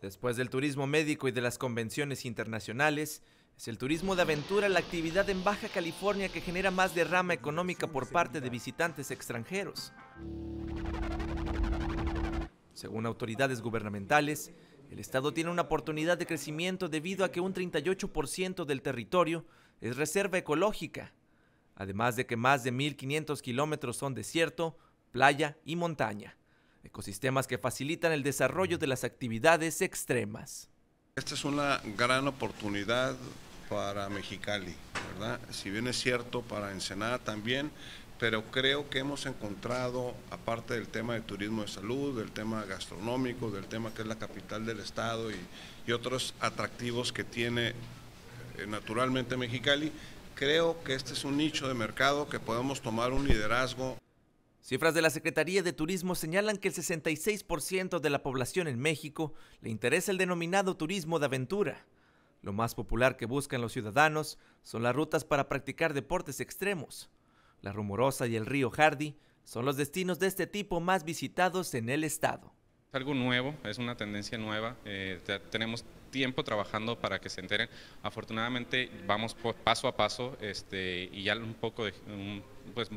Después del turismo médico y de las convenciones internacionales, es el turismo de aventura la actividad en Baja California que genera más derrama económica por parte de visitantes extranjeros. Según autoridades gubernamentales, el estado tiene una oportunidad de crecimiento debido a que un 38% del territorio es reserva ecológica, además de que más de 1.500 kilómetros son desierto, playa y montaña ecosistemas que facilitan el desarrollo de las actividades extremas. Esta es una gran oportunidad para Mexicali, ¿verdad? Si bien es cierto, para Ensenada también, pero creo que hemos encontrado, aparte del tema de turismo de salud, del tema gastronómico, del tema que es la capital del estado y, y otros atractivos que tiene eh, naturalmente Mexicali, creo que este es un nicho de mercado que podemos tomar un liderazgo Cifras de la Secretaría de Turismo señalan que el 66% de la población en México le interesa el denominado turismo de aventura. Lo más popular que buscan los ciudadanos son las rutas para practicar deportes extremos. La Rumorosa y el río Hardy son los destinos de este tipo más visitados en el estado. Es algo nuevo, es una tendencia nueva. Eh, tenemos tiempo trabajando para que se enteren. Afortunadamente vamos paso a paso este, y ya un poco de... pues,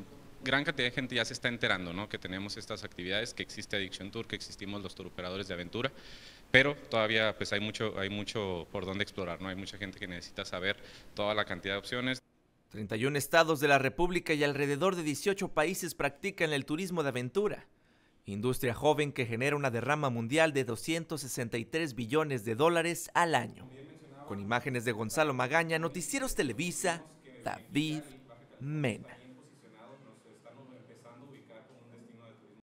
gran cantidad de gente ya se está enterando ¿no? que tenemos estas actividades, que existe Addiction Tour, que existimos los tour operadores de aventura, pero todavía pues, hay, mucho, hay mucho por donde explorar, ¿no? hay mucha gente que necesita saber toda la cantidad de opciones. 31 estados de la República y alrededor de 18 países practican el turismo de aventura. Industria joven que genera una derrama mundial de 263 billones de dólares al año. Con imágenes de Gonzalo Magaña, Noticieros Televisa, David Mena.